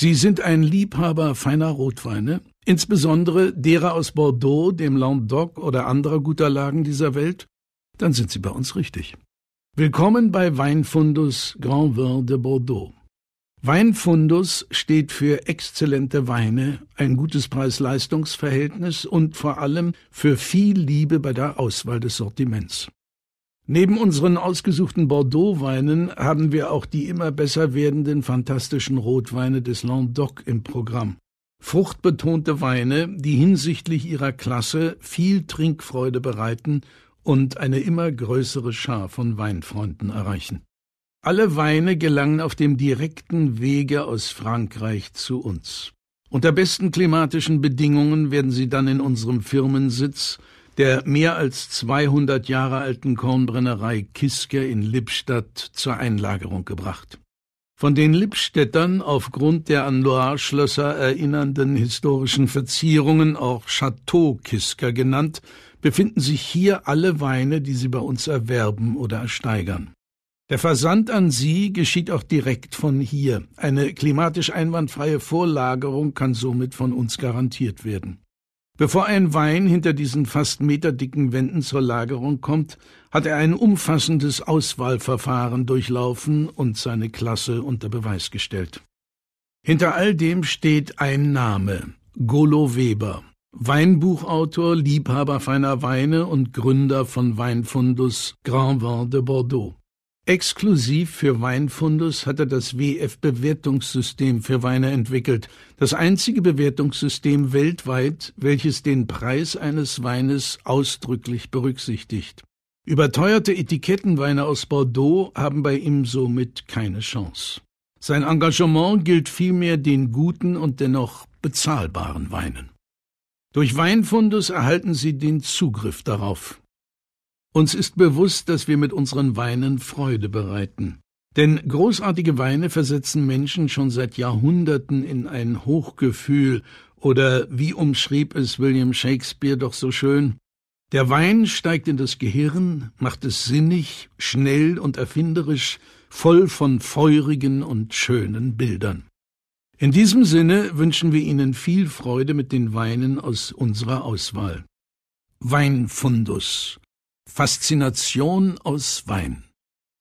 Sie sind ein Liebhaber feiner Rotweine, insbesondere derer aus Bordeaux, dem Languedoc oder anderer guter Lagen dieser Welt? Dann sind Sie bei uns richtig. Willkommen bei Weinfundus Grand Vin de Bordeaux. Weinfundus steht für exzellente Weine, ein gutes Preis-Leistungs-Verhältnis und vor allem für viel Liebe bei der Auswahl des Sortiments. Neben unseren ausgesuchten Bordeaux-Weinen haben wir auch die immer besser werdenden fantastischen Rotweine des Languedoc im Programm. Fruchtbetonte Weine, die hinsichtlich ihrer Klasse viel Trinkfreude bereiten und eine immer größere Schar von Weinfreunden erreichen. Alle Weine gelangen auf dem direkten Wege aus Frankreich zu uns. Unter besten klimatischen Bedingungen werden sie dann in unserem Firmensitz der mehr als 200 Jahre alten Kornbrennerei Kiske in Lippstadt zur Einlagerung gebracht. Von den Lippstädtern aufgrund der an Loire-Schlösser erinnernden historischen Verzierungen, auch Chateau Kisker genannt, befinden sich hier alle Weine, die sie bei uns erwerben oder ersteigern. Der Versand an sie geschieht auch direkt von hier. Eine klimatisch einwandfreie Vorlagerung kann somit von uns garantiert werden. Bevor ein Wein hinter diesen fast meterdicken Wänden zur Lagerung kommt, hat er ein umfassendes Auswahlverfahren durchlaufen und seine Klasse unter Beweis gestellt. Hinter all dem steht ein Name, Golo Weber, Weinbuchautor, Liebhaber feiner Weine und Gründer von Weinfundus Grand Vin de Bordeaux. Exklusiv für Weinfundus hat er das WF-Bewertungssystem für Weine entwickelt, das einzige Bewertungssystem weltweit, welches den Preis eines Weines ausdrücklich berücksichtigt. Überteuerte Etikettenweine aus Bordeaux haben bei ihm somit keine Chance. Sein Engagement gilt vielmehr den guten und dennoch bezahlbaren Weinen. Durch Weinfundus erhalten Sie den Zugriff darauf. Uns ist bewusst, dass wir mit unseren Weinen Freude bereiten. Denn großartige Weine versetzen Menschen schon seit Jahrhunderten in ein Hochgefühl oder wie umschrieb es William Shakespeare doch so schön, der Wein steigt in das Gehirn, macht es sinnig, schnell und erfinderisch, voll von feurigen und schönen Bildern. In diesem Sinne wünschen wir Ihnen viel Freude mit den Weinen aus unserer Auswahl. Weinfundus Faszination aus Wein.